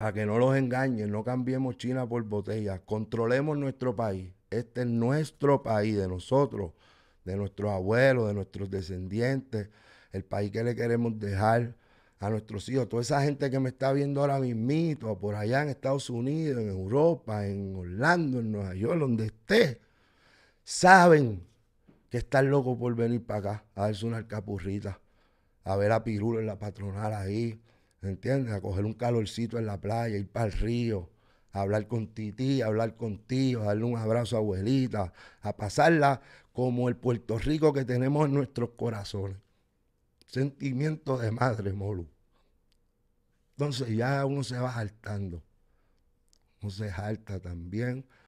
a que no los engañen, no cambiemos China por botella, controlemos nuestro país. Este es nuestro país, de nosotros, de nuestros abuelos, de nuestros descendientes, el país que le queremos dejar a nuestros hijos. Toda esa gente que me está viendo ahora mismito, por allá en Estados Unidos, en Europa, en Orlando, en Nueva York, donde esté, saben que están locos por venir para acá a darse una alcapurrita, a ver a Pirulo en la patronal ahí, ¿entiendes? A coger un calorcito en la playa, ir para el río, hablar con tití, hablar con tío, a darle un abrazo a abuelita, a pasarla como el Puerto Rico que tenemos en nuestros corazones. Sentimiento de madre, Molu. Entonces ya uno se va saltando. Uno se salta también